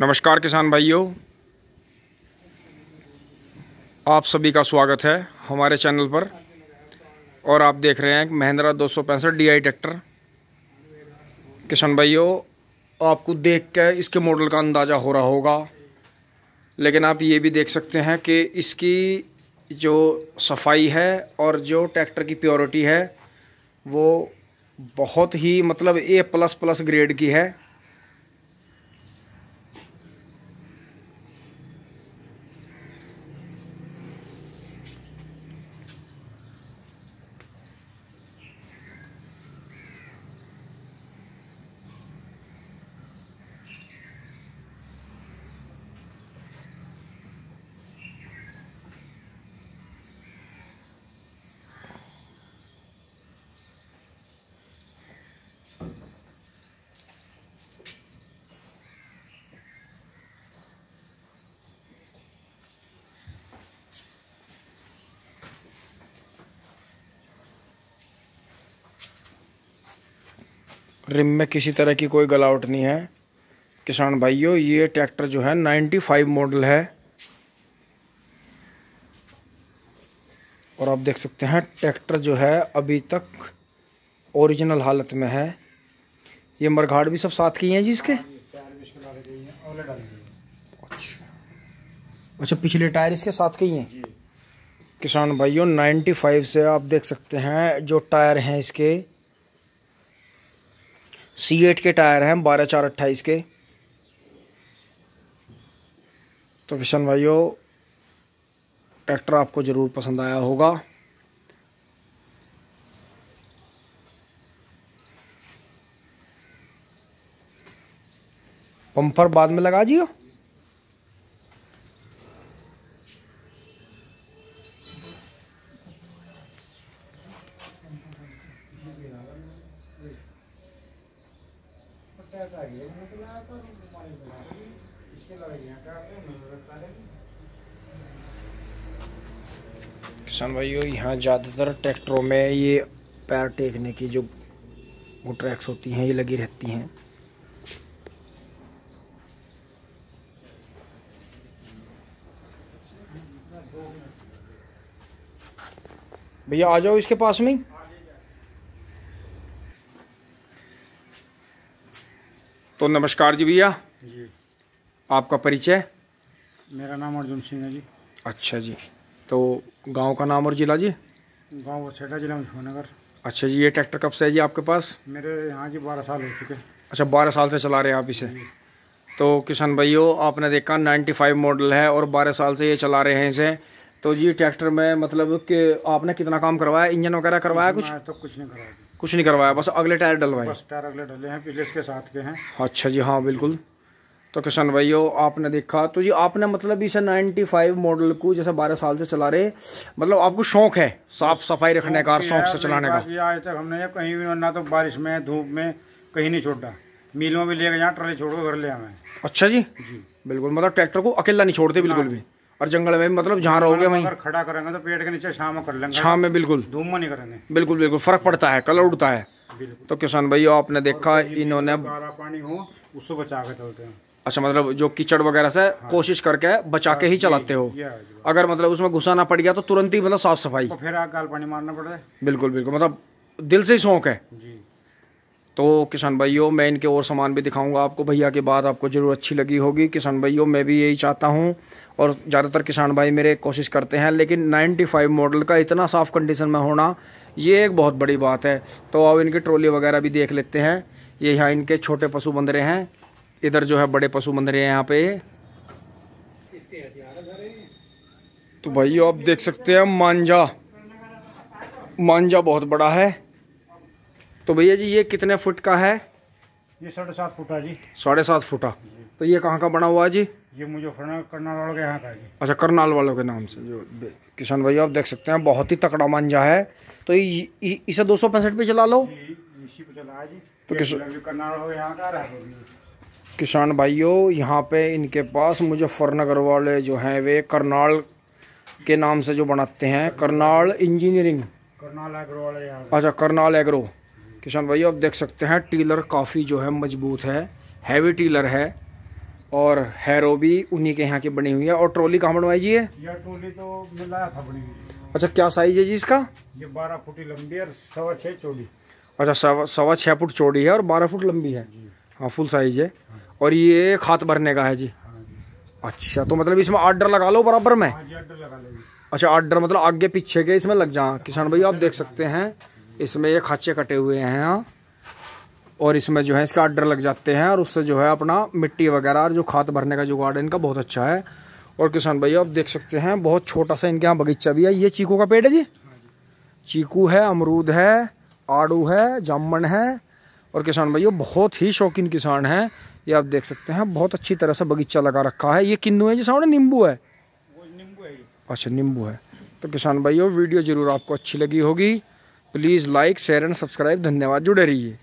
नमस्कार किसान भाइयों आप सभी का स्वागत है हमारे चैनल पर और आप देख रहे हैं महिंद्रा दो सौ पैंसठ डी आई ट्रैक्टर किसान भाइयों आपको देख के इसके मॉडल का अंदाज़ा हो रहा होगा लेकिन आप ये भी देख सकते हैं कि इसकी जो सफाई है और जो ट्रैक्टर की प्योरिटी है वो बहुत ही मतलब ए प्लस प्लस ग्रेड की है रिम में किसी तरह की कोई गलावट नहीं है किसान भाइयों ये ट्रैक्टर जो है 95 मॉडल है और आप देख सकते हैं ट्रैक्टर जो है अभी तक ओरिजिनल हालत में है ये मरघाट भी सब साथ की हैं जी इसके अच्छा पिछले टायर इसके साथ के ही हैं किसान भाइयों 95 से आप देख सकते हैं जो टायर हैं इसके सी एट के टायर हैं बारह चार अट्ठाईस के तो किशन भाइयों ट्रैक्टर आपको ज़रूर पसंद आया होगा पंपर बाद में लगा जियो किसान भाइयों यहाँ ज़्यादातर ट्रैक्टरों में ये पैर टेकने की जो वो ट्रैक्स होती हैं ये लगी रहती हैं भैया आ जाओ इसके पास में तो नमस्कार जी भैया जी आपका परिचय मेरा नाम अर्जुन सिंह है जी अच्छा जी तो गांव का नाम और जिला जी गांव छठा जिला मुजफ्फरनगर अच्छा जी ये ट्रैक्टर कब से है जी आपके पास मेरे यहाँ जी बारह साल हो चुके अच्छा बारह साल से चला रहे हैं आप इसे तो किसान भाइयों आपने देखा फाइव मॉडल है और बारह साल से ये चला रहे हैं इसे तो जी ट्रैक्टर में मतलब कि आपने कितना काम करवाया इंजन वगैरह करवाया कुछ तो कुछ नहीं करवाया कुछ नहीं करवाया बस अगले टायर डलवाए बस टायर अगले डले हैं पिछले के साथ के हैं अच्छा जी हाँ बिल्कुल तो भाई भाइयों आपने देखा तो जी आपने मतलब इसे 95 मॉडल को जैसे 12 साल से चला रहे मतलब आपको शौक है साफ सफाई रखने का और शौक से चलाने का आज तक हमने कहीं भी ना तो बारिश में धूप में कहीं नहीं छोड़ा मिलों में लेकर यहाँ ट्रॉली छोड़ कर घर ले हमें अच्छा जी जी बिल्कुल मतलब ट्रैक्टर को अकेला नहीं छोड़ते बिल्कुल भी और जंगल में मतलब जहाँ रहोगे वहीं खड़ा करेंगे तो पेड़ के नीचे छाव कर लेंगे शाम में बिल्कुल धूम नहीं करेंगे बिल्कुल बिल्कुल फर्क पड़ता है कलर उड़ता है तो किसान भाई आपने देखा इन्होंने पानी हो उससे बचा के चलते हैं अच्छा मतलब जो कीचड़ वगैरह से हाँ। कोशिश करके बचा के ही हाँ, चलाते हो अगर मतलब उसमें घुसा ना पड़ गया तो तुरंत ही मतलब साफ सफाई तो फिर आग पानी मारना पड़ता है बिल्कुल बिल्कुल मतलब दिल से ही शौक है तो किसान भाइयों मैं इनके और सामान भी दिखाऊंगा आपको भैया के बाद आपको ज़रूर अच्छी लगी होगी किसान भाइयों मैं भी यही चाहता हूं और ज़्यादातर किसान भाई मेरे कोशिश करते हैं लेकिन 95 मॉडल का इतना साफ़ कंडीशन में होना ये एक बहुत बड़ी बात है तो आप इनकी ट्रॉली वगैरह भी देख लेते हैं ये यहाँ इनके छोटे पशु बंदरे हैं इधर जो है बड़े पशु बंदरे हैं यहाँ पे तो भाई आप देख सकते हैं मांझा मांझा बहुत बड़ा है तो भैया जी ये कितने फुट का है ये साढ़े सात फुटा जी साढ़े सात फुटा तो ये कहाँ का बना हुआ है जी ये मुझे करनाल वालों के यहाँ का जी अच्छा करनाल वालों के नाम से जो किसान भैया आप देख सकते हैं बहुत ही तकड़ा मांझा है तो इ, इ, इसे दो सौ पैंसठ पे चला लो इसी पे चला तो किस... किसान भाइयों यहाँ पे इनके पास मुजफ्फरनगर वाले जो हैं वे करनाल के नाम से जो बनाते हैं करनाल इंजीनियरिंग करनाल एग्रो वाले अच्छा करनाल एग्रो किसान भाई आप देख सकते हैं टीलर काफ़ी जो है मजबूत है हैवी टीलर है और हैरो भी उन्हीं के यहाँ की बनी हुई है और ट्रॉली कहाँ बनवाई जी है यह ट्रॉली तो मैं लाया था बनी अच्छा क्या साइज है जी इसका ये बारह फुट लंबी और सवा छः चौड़ी अच्छा सवा सवा छः फुट चौड़ी है और बारह फुट लंबी है हाँ फुल साइज है और ये खात भरने का है हाँ जी अच्छा तो मतलब इसमें आर्डर लगा लो बराबर में हाँ अच्छा आर्डर मतलब आगे पीछे के इसमें लग जा किसान भाई आप देख सकते हैं इसमें ये खाचे कटे हुए हैं हाँ। और इसमें जो है इसके आर्डर लग जाते हैं और उससे जो है अपना मिट्टी वगैरह और जो खाद भरने का जुगाड़ इनका बहुत अच्छा है और किसान भाई आप देख सकते हैं बहुत छोटा सा इनके यहाँ बगीचा भी है ये चीकू का पेड़ है जी चीकू है अमरूद है आड़ू है जामुन है और किसान भाई बहुत ही शौकीन किसान है ये आप देख सकते हैं बहुत अच्छी तरह से बगीचा लगा रखा है ये किन्नू है जी सामने नींबू है अच्छा नींबू है तो किसान भाइयों वीडियो ज़रूर आपको अच्छी लगी होगी please like share and subscribe धन्यवाद जुड़े रहिए